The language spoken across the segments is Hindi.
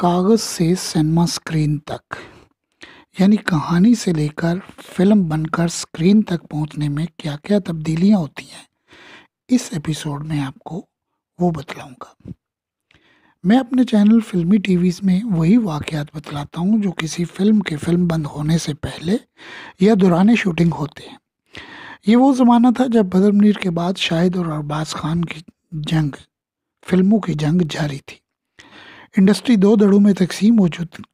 कागज़ से सिनेमा स्क्रीन तक यानी कहानी से लेकर फिल्म बनकर स्क्रीन तक पहुंचने में क्या क्या तब्दीलियां होती हैं इस एपिसोड में आपको वो बतलाऊंगा मैं अपने चैनल फिल्मी टीवीज़ में वही वाक़ बतलाता हूँ जो किसी फिल्म के फिल्म बंद होने से पहले या दुराने शूटिंग होते हैं ये वो ज़माना था जब बदर मुनीर के बाद शाहिद और अरबाज खान की जंग फिल्मों की जंग जारी थी इंडस्ट्री दो दड़ों में तकसीम हो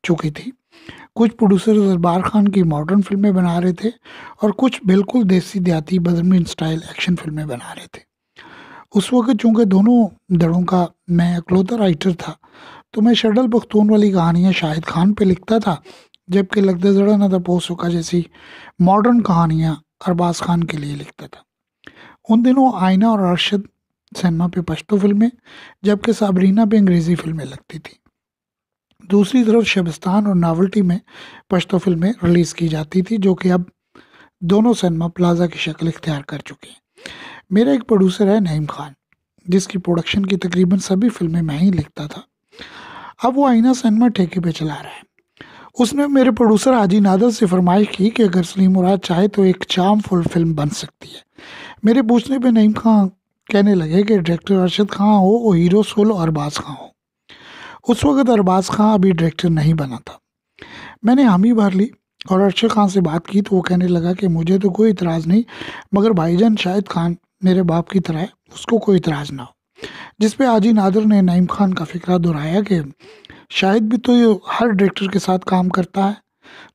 चुकी थी कुछ प्रोड्यूसर दरबार खान की मॉडर्न फिल्में बना रहे थे और कुछ बिल्कुल देसी देहाती बदमिन स्टाइल एक्शन फिल्में बना रहे थे उस वक्त चूँकि दोनों दड़ों का मैं अकलौता राइटर था तो मैं शडल पख्तून वाली कहानियाँ शाहिद खान पर लिखता था जबकि लगता जड़ा ना था सुखा जैसी मॉडर्न कहानियाँ अरबाज खान के लिए लिखता था उन दिनों आयना और अरशद सनमा पे पश्तो फिल्में जबकि साबरीना पे अंग्रेज़ी फिल्में लगती थी दूसरी तरफ शबस्तान और नावल्टी में पश्तो फिल्में रिलीज़ की जाती थी जो कि अब दोनों सैनमा प्लाजा की शक्ल इख्तियार कर चुकी हैं मेरा एक प्रोड्यूसर है नईम खान जिसकी प्रोडक्शन की तकरीबन सभी फिल्में मैं ही लिखता था अब वो आईना सैनमा ठेके पे चला रहा है उसने मेरे प्रोड्यूसर हाजी नादर से फरमाइश की कि अगर सलीम मुराद चाहे तो एक चाम फुल फिल्म बन सकती है मेरे पूछने पे नईम खान कहने लगे कि डायरेक्टर अरशद खां हो और हीरो सोलो अरबाज खां हो उस वक्त अरबाज खां अभी डायरेक्टर नहीं बना था मैंने हामी भर ली और अरशद खान से बात की तो वो कहने लगा कि मुझे तो कोई इतराज़ नहीं मगर भाईजान शाहिद खान मेरे बाप की तरह है उसको कोई इतराज़ ना हो जिस पे आजी नादर ने नईम खान का फिक्रा दोहराया कि शाहिद भी तो ये हर डायरेक्टर के साथ काम करता है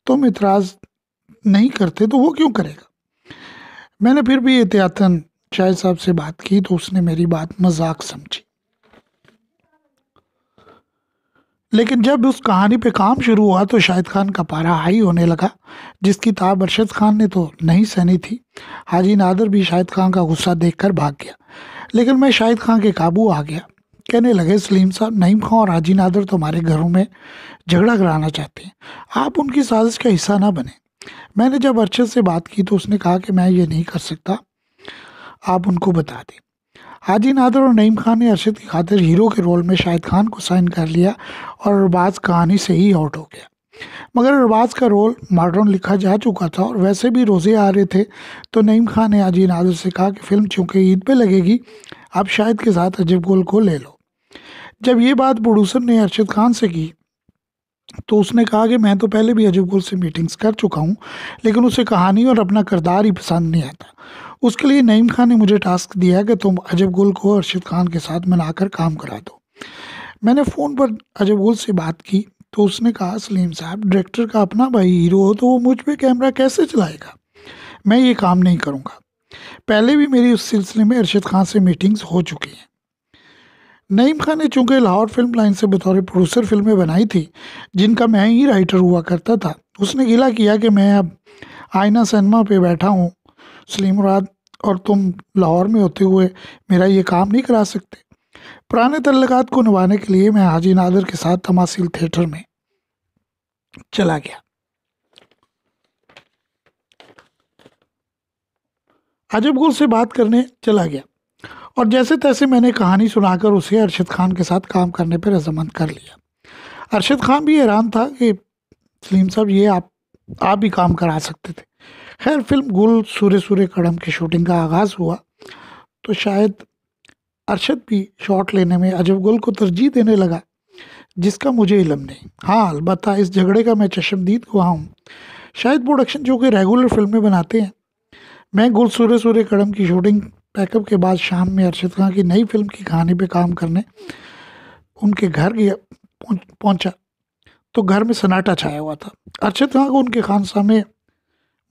तुम तो इतराज़ नहीं करते तो वो क्यों करेगा मैंने फिर भी एहतियातन शाहिद साहब से बात की तो उसने मेरी बात मजाक समझी लेकिन जब उस कहानी पे काम शुरू हुआ तो शाहिद खान का पारा हाई होने लगा जिसकी ताब अरशद खान ने तो नहीं सहनी थी हाजी नादर भी शाहिद खान का गुस्सा देखकर भाग गया लेकिन मैं शाहिद खान के काबू आ गया कहने लगे सलीम साहब नईम खां और हाजी नादर तो हमारे घरों में झगड़ा कराना चाहते हैं आप उनकी साजिश का हिस्सा ना बने मैंने जब अरशद से बात की तो उसने कहा कि मैं ये नहीं कर सकता आप उनको बता दें हाजी नादर और नईम खान ने अरशद की खातिर हीरो के रोल में शाहिद खान को साइन कर लिया और रबाज कहानी से ही आउट हो गया मगर रबाज का रोल मॉडर्न लिखा जा चुका था और वैसे भी रोज़े आ रहे थे तो नईम खान ने हाजी नादर से कहा कि फ़िल्म चूँकि ईद पे लगेगी आप शाहिद के साथ अजब गोल को ले लो जब ये बात प्रोड्यूसर ने अरशद खान से की तो उसने कहा कि मैं तो पहले भी अजब गोल से मीटिंग्स कर चुका हूँ लेकिन उसे कहानी और अपना किरदार ही पसंद नहीं आता उसके लिए नईम खान ने मुझे टास्क दिया है कि तुम अजब गुल को अर्शद खान के साथ मिलाकर काम करा दो मैंने फ़ोन पर अजब गुल से बात की तो उसने कहा सलीम साहब डायरेक्टर का अपना भाई हीरो हो तो वो मुझ पर कैमरा कैसे चलाएगा मैं ये काम नहीं करूँगा पहले भी मेरी उस सिलसिले में अरशद खान से मीटिंग्स हो चुकी हैं नईम खान ने चूँकि लाहौर फिल्म लाइन से बतौर प्रोड्यूसर फिल्में बनाई थी जिनका मैं ही राइटर हुआ करता था उसने गिला किया कि मैं अब आयना सिनेमा पे बैठा हूँ सलीम मुराद और तुम लाहौर में होते हुए मेरा ये काम नहीं करा सकते पुराने तल्लक को निभाने के लिए मैं हाजी नादर के साथ तमासिल थिएटर में चला गया अजबगुल से बात करने चला गया और जैसे तैसे मैंने कहानी सुनाकर उसे अरशद खान के साथ काम करने पर रजामंद कर लिया अरशद खान भी हैरान था कि सलीम साहब ये आप आप भी काम करा सकते थे खैर फिल्म गुल सूर्य सूर्य कड़म की शूटिंग का आगाज़ हुआ तो शायद अरशद भी शॉट लेने में अजब गुल को तरजीह देने लगा जिसका मुझे इलम नहीं हाँ अलबत् इस झगड़े का मैं चशमदीद हुआ हूँ शायद प्रोडक्शन जो कि रेगुलर फिल्में बनाते हैं मैं गुल सूर्य सूर्य कड़म की शूटिंग पैकअप के बाद शाम में अरशद खां की नई फिल्म की कहानी पर काम करने उनके घर गया पहुँचा तो घर में सन्नाटा छाया हुआ था अरशद खां को उनके खानसा में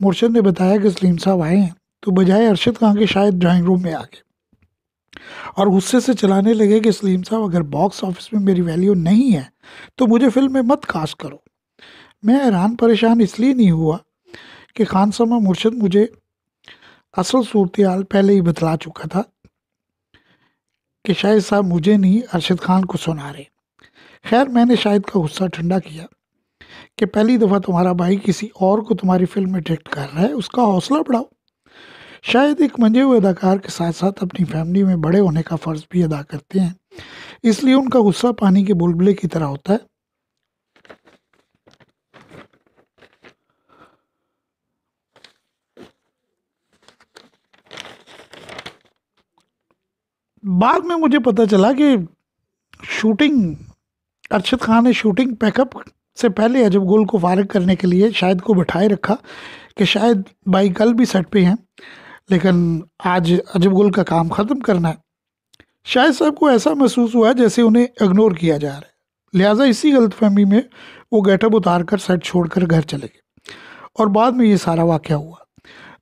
मुर्शद ने बताया कि सलीम साहब आए हैं तो बजाय अरशद खां के शायद ड्राइंग रूम में आ गए और गुस्से से चलाने लगे कि सलीम साहब अगर बॉक्स ऑफिस में मेरी वैल्यू नहीं है तो मुझे फिल्म में मत कास्ट करो मैं हैरान परेशान इसलिए नहीं हुआ कि खान सामा मुर्शद मुझे असल सूरत हाल पहले ही बतला चुका था कि शायद साहब मुझे नहीं अरशद खान को सुना रहे खैर मैंने शायद का गुस्सा ठंडा किया कि पहली दफ़ा तुम्हारा भाई किसी और को तुम्हारी फिल्म में डायरेक्ट कर रहा है उसका हौसला बढ़ाओ शायद एक मंजे हुए अदाकार के साथ साथ अपनी फैमिली में बड़े होने का फ़र्ज़ भी अदा करते हैं इसलिए उनका गुस्सा पानी के बुलबुले की तरह होता है बाद में मुझे पता चला कि शूटिंग अरशद खान ने शूटिंग पैकअप से पहले अजब गोल को फारग करने के लिए शायद को बैठाए रखा कि शायद भाई कल भी सेट पे हैं लेकिन आज अजब गोल का काम ख़त्म करना है शायद साहब को ऐसा महसूस हुआ जैसे उन्हें इग्नोर किया जा रहा है लिहाजा इसी गलतफहमी में वो गेटअप उतार कर सेट छोड़ कर घर चले गए और बाद में ये सारा वाक़ हुआ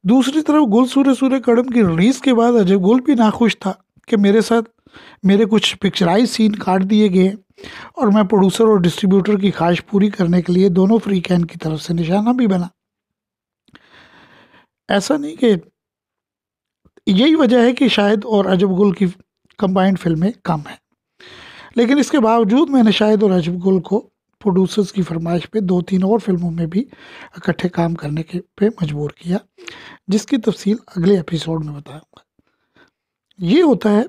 दूसरी तरफ गुल सूर्य सूर्य कड़म की रिलीज़ के बाद अजय गुल भी नाखुश था कि मेरे साथ मेरे कुछ पिक्चराइज सीन काट दिए गए और मैं प्रोड्यूसर और डिस्ट्रीब्यूटर की ख्वाहिश पूरी करने के लिए दोनों फ्री कैन की तरफ से निशाना भी बना ऐसा नहीं कि यही वजह है कि शायद और अजब गुल की कंबाइंड फिल्में कम हैं लेकिन इसके बावजूद मैंने शायद और अजब गुल को प्रोड्यूसर्स की फरमाइश पे दो तीन और फिल्मों में भी इकट्ठे काम करने के पे मजबूर किया जिसकी तफसील अगले एपिसोड में बताऊंगा ये होता है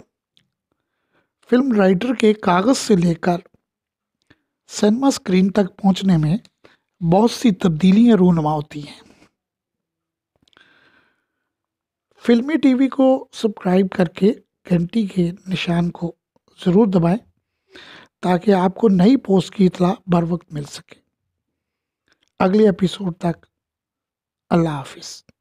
फिल्म राइटर के कागज़ से लेकर सिनेमा स्क्रीन तक पहुंचने में बहुत सी तब्दीलियां रूनमा होती हैं फिल्मी टीवी को सब्सक्राइब करके घंटी के निशान को ज़रूर दबाएं ताकि आपको नई पोस्ट की इतला बर वक्त मिल सके अगले एपिसोड तक अल्लाह हाफिज़